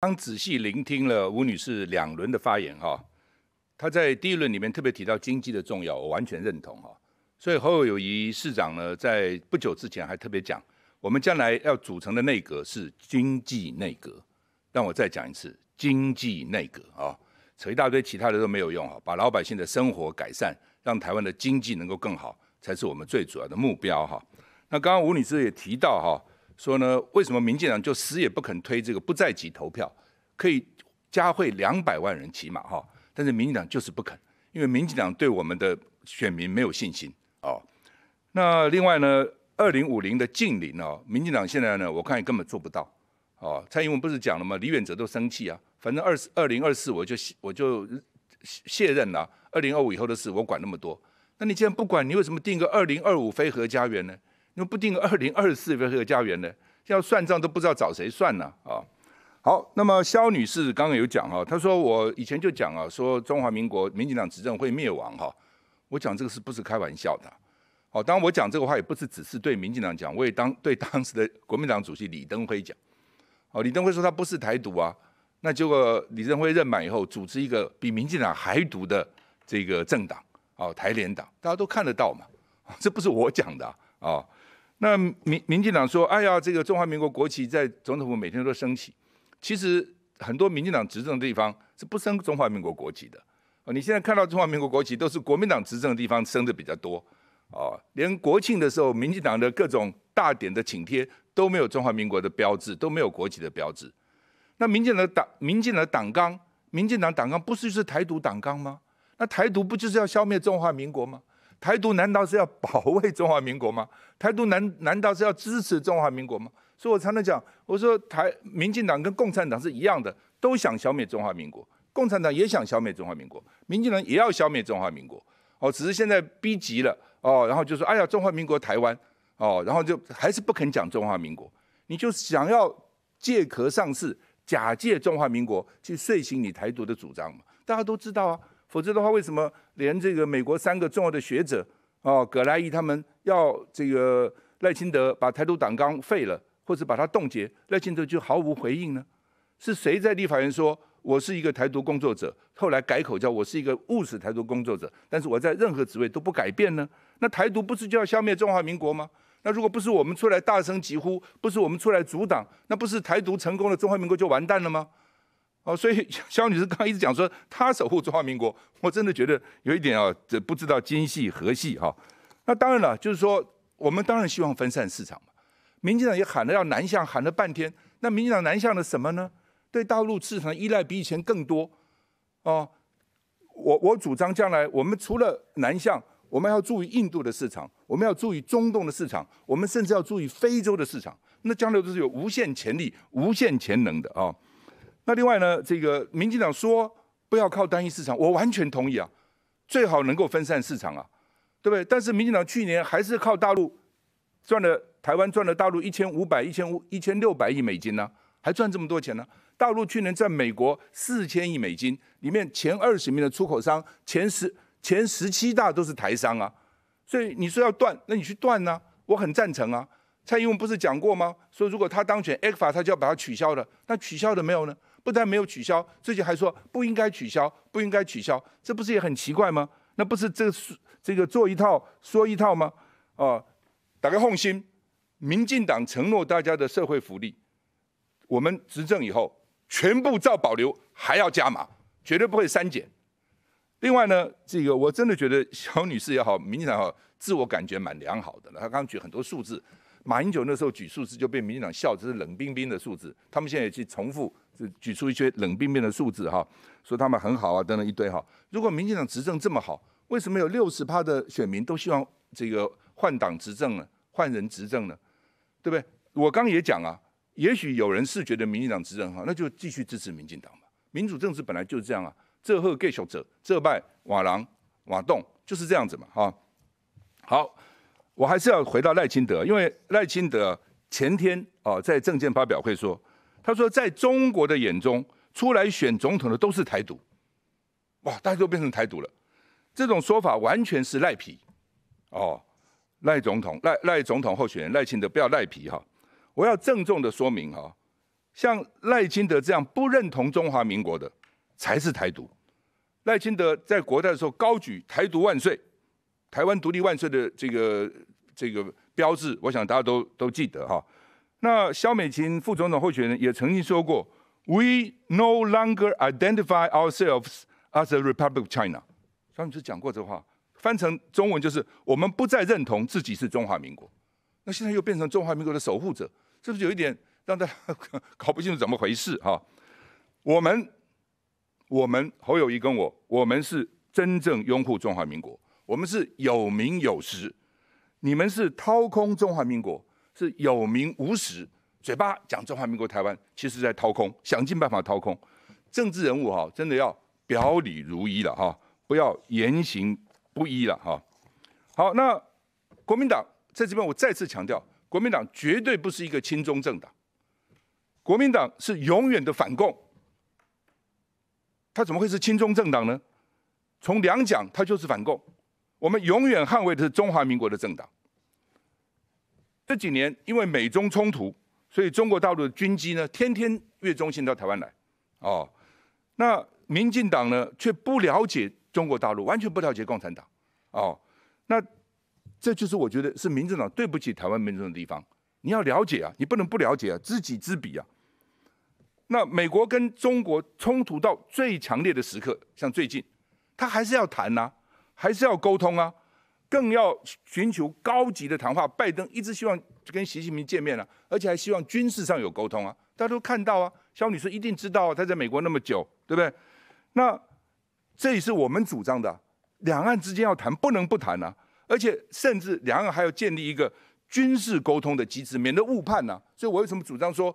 刚仔细聆听了吴女士两轮的发言哈，她在第一轮里面特别提到经济的重要，我完全认同哈。所以侯友宜市长呢，在不久之前还特别讲，我们将来要组成的内阁是经济内阁。让我再讲一次，经济内阁啊，扯一大堆其他的都没有用哈，把老百姓的生活改善，让台湾的经济能够更好，才是我们最主要的目标哈。那刚刚吴女士也提到哈。说呢，为什么民进党就死也不肯推这个不在籍投票，可以加会两百万人起码哈，但是民进党就是不肯，因为民进党对我们的选民没有信心哦。那另外呢，二零五零的近邻哦，民进党现在呢，我看也根本做不到哦。蔡英文不是讲了吗？李远哲都生气啊。反正二二零二四我就我就卸任了，二零二五以后的事我管那么多。那你既然不管你，为什么定个二零二五非核家园呢？那不定二零二四这个家园呢？的，要算账都不知道找谁算呢啊！好，那么肖女士刚刚有讲啊，她说我以前就讲啊，说中华民国民进党执政会灭亡哈，我讲这个是不是开玩笑的？好，当然我讲这个话也不是只是对民进党讲，我也当对当时的国民党主席李登辉讲。哦，李登辉说他不是台独啊，那结果李登辉任满以后，组织一个比民进党还独的这个政党哦，台联党，大家都看得到嘛，这不是我讲的啊。那民民进党说：“哎呀，这个中华民国国旗在总统府每天都升起。”其实很多民进党执政的地方是不升中华民国国旗的。哦，你现在看到中华民国国旗都是国民党执政的地方升的比较多。哦，连国庆的时候，民进党的各种大典的请帖都没有中华民国的标志，都没有国旗的标志。那民进的党，民进的党纲，民进党党纲不是就是台独党纲吗？那台独不就是要消灭中华民国吗？台独难道是要保卫中华民国吗？台独难难道是要支持中华民国吗？所以我常常讲，我说台民进党跟共产党是一样的，都想消灭中华民国，共产党也想消灭中华民国，民进党也要消灭中华民国，哦，只是现在逼急了，哦，然后就说，哎呀，中华民国台湾，哦，然后就还是不肯讲中华民国，你就想要借壳上市，假借中华民国去遂行你台独的主张嘛，大家都知道啊。否则的话，为什么连这个美国三个重要的学者，哦，葛莱伊他们要这个赖清德把台独党纲废了，或者把它冻结，赖清德就毫无回应呢？是谁在立法院说我是一个台独工作者？后来改口叫我是一个务实台独工作者，但是我在任何职位都不改变呢？那台独不是就要消灭中华民国吗？那如果不是我们出来大声疾呼，不是我们出来阻挡，那不是台独成功了，中华民国就完蛋了吗？哦，所以肖女士刚一直讲说她守护中华民国，我真的觉得有一点啊，这不知道今夕何夕哈。那当然了，就是说我们当然希望分散市场嘛。民进党也喊了要南向，喊了半天，那民进党南向的什么呢？对大陆市场的依赖比以前更多。哦，我我主张将来我们除了南向，我们要注意印度的市场，我们要注意中东的市场，我们甚至要注意非洲的市场。那将来都是有无限潜力、无限潜能的啊。那另外呢，这个民进党说不要靠单一市场，我完全同意啊，最好能够分散市场啊，对不对？但是民进党去年还是靠大陆赚了，台湾赚了大陆一千五百、一千五、一千六百亿美金呢，还赚这么多钱呢。大陆去年在美国四千亿美金里面，前二十名的出口商，前十、前十七大都是台商啊。所以你说要断，那你去断呢？我很赞成啊。蔡英文不是讲过吗？说如果他当选 e 克法他就要把它取消了，那取消的没有呢？不但没有取消，最近还说不应该取消，不应该取消，这不是也很奇怪吗？那不是这个这个做一套说一套吗？啊，打个放心，民进党承诺大家的社会福利，我们执政以后全部照保留，还要加码，绝对不会删减。另外呢，这个我真的觉得小女士也好，民进党也好，自我感觉蛮良好的。她刚举很多数字。马英九那时候举数字就被民进党笑，这是冷冰冰的数字。他们现在也去重复，就举出一些冷冰冰的数字，哈，说他们很好啊，等等一堆哈。如果民进党执政这么好，为什么有六十趴的选民都希望这个换党执政呢？换人执政呢？对不对？我刚也讲啊，也许有人是觉得民进党执政好，那就继续支持民进党吧。民主政治本来就是这样啊，这后给小者，这败瓦廊瓦洞就是这样子嘛，哈。好。我还是要回到赖清德，因为赖清德前天啊在政见发表会说，他说在中国的眼中，出来选总统的都是台独，哇，大家都变成台独了，这种说法完全是赖皮，哦，赖总统赖赖总统候选人赖清德不要赖皮哈，我要郑重的说明哈，像赖清德这样不认同中华民国的才是台独，赖清德在国代的时候高举台独万岁。台湾独立万岁的这个这个标志，我想大家都都记得哈。那肖美琴副总统候选人也曾经说过：“We no longer identify ourselves as a Republic of China。”肖女士讲过这话，翻成中文就是“我们不再认同自己是中华民国”。那现在又变成中华民国的守护者，是不是有一点让大家搞不清楚怎么回事？哈，我们我们侯友谊跟我，我们是真正拥护中华民国。我们是有名有实，你们是掏空中华民国，是有名无实，嘴巴讲中华民国台湾，其实在掏空，想尽办法掏空。政治人物哈，真的要表里如一了哈，不要言行不一了哈。好，那国民党在这边，我再次强调，国民党绝对不是一个亲中政党，国民党是永远的反共，他怎么会是亲中政党呢？从两蒋，他就是反共。我们永远捍卫的是中华民国的政党。这几年因为美中冲突，所以中国大陆的军机呢天天越中心到台湾来，哦，那民进党呢却不了解中国大陆，完全不了解共产党，哦，那这就是我觉得是民进党对不起台湾民众的地方。你要了解啊，你不能不了解啊，知己知彼啊。那美国跟中国冲突到最强烈的时刻，像最近，他还是要谈呐。还是要沟通啊，更要寻求高级的谈话。拜登一直希望跟习近平见面了，而且还希望军事上有沟通啊。大家都看到啊，肖女士一定知道，她在美国那么久，对不对？那这也是我们主张的，两岸之间要谈，不能不谈啊。而且甚至两岸还要建立一个军事沟通的机制，免得误判啊。所以我为什么主张说，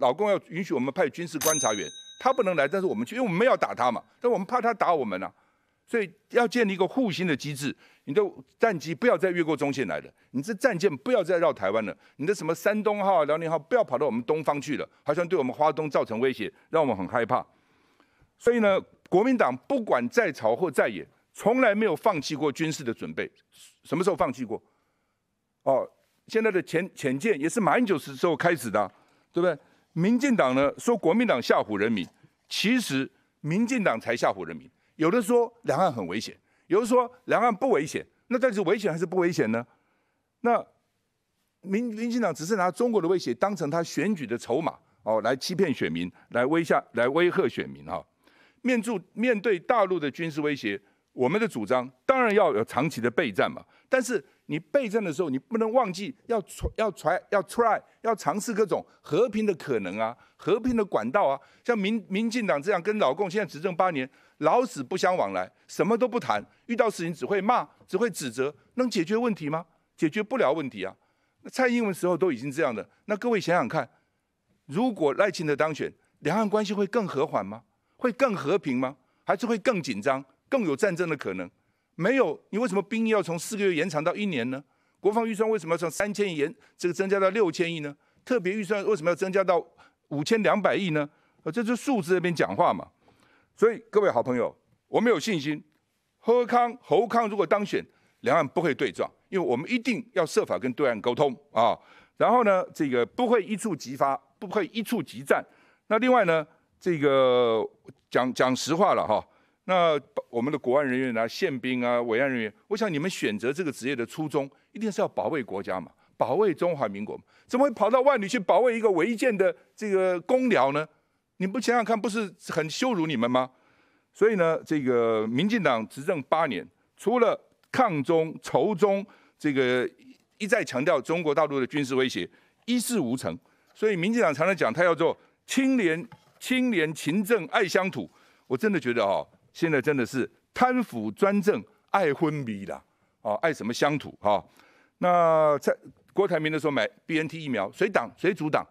老公要允许我们派军事观察员，他不能来，但是我们去，因为我们没有打他嘛，但我们怕他打我们呢。所以要建立一个互信的机制，你的战机不要再越过中线来了，你这战舰不要再绕台湾了，你的什么山东号、辽宁号不要跑到我们东方去了，好像对我们华东造成威胁，让我们很害怕。所以呢，国民党不管在朝或在野，从来没有放弃过军事的准备，什么时候放弃过？哦，现在的潜潜舰也是马英九时时候开始的，对不对？民进党呢说国民党吓唬人民，其实民进党才吓唬人民。有的说两岸很危险，有的说两岸不危险，那到底是危险还是不危险呢？那民民进党只是拿中国的威胁当成他选举的筹码哦，来欺骗选民，来威吓、来威吓选民哈。面住面对大陆的军事威胁，我们的主张当然要有长期的备战嘛。但是你备战的时候，你不能忘记要传、要传、要出来、要尝试各种和平的可能啊，和平的管道啊。像民民进党这样跟老共现在执政八年。老死不相往来，什么都不谈，遇到事情只会骂，只会指责，能解决问题吗？解决不了问题啊！那蔡英文时候都已经这样的，那各位想想看，如果赖清德当选，两岸关系会更和缓吗？会更和平吗？还是会更紧张，更有战争的可能？没有，你为什么兵役要从四个月延长到一年呢？国防预算为什么要从三千亿延这个增加到六千亿呢？特别预算为什么要增加到五千两百亿呢？呃，这就数字那边讲话嘛？所以各位好朋友，我们有信心，何康、侯康如果当选，两岸不会对撞，因为我们一定要设法跟对岸沟通啊。然后呢，这个不会一触即发，不会一触即战。那另外呢，这个讲讲实话了哈，那我们的国安人员啊、宪兵啊、维安人员，我想你们选择这个职业的初衷，一定是要保卫国家嘛，保卫中华民国。怎么会跑到万里去保卫一个违建的这个公寮呢？你不想想看，不是很羞辱你们吗？所以呢，这个民进党执政八年，除了抗中仇中，这个一再强调中国大陆的军事威胁，一事无成。所以民进党常常讲他要做清廉、清廉、勤政、爱乡土，我真的觉得哦，现在真的是贪腐、专政、爱昏迷啦，啊，爱什么乡土哦？那在郭台铭的时候买 B N T 疫苗，谁挡？谁阻挡？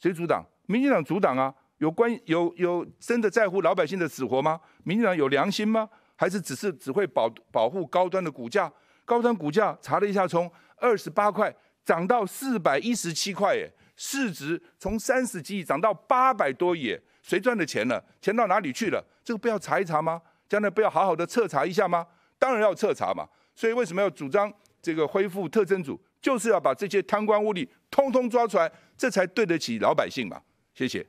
谁阻挡？民进党阻挡啊！有关有有真的在乎老百姓的死活吗？民进党有良心吗？还是只是只会保保护高端的股价？高端股价查了一下，从二十八块涨到四百一十七块，哎，市值从三十几亿涨到八百多亿，谁赚的钱呢？钱到哪里去了？这个不要查一查吗？将来不要好好的彻查一下吗？当然要彻查嘛。所以为什么要主张这个恢复特征组？就是要把这些贪官污吏通通抓出来，这才对得起老百姓嘛。谢谢。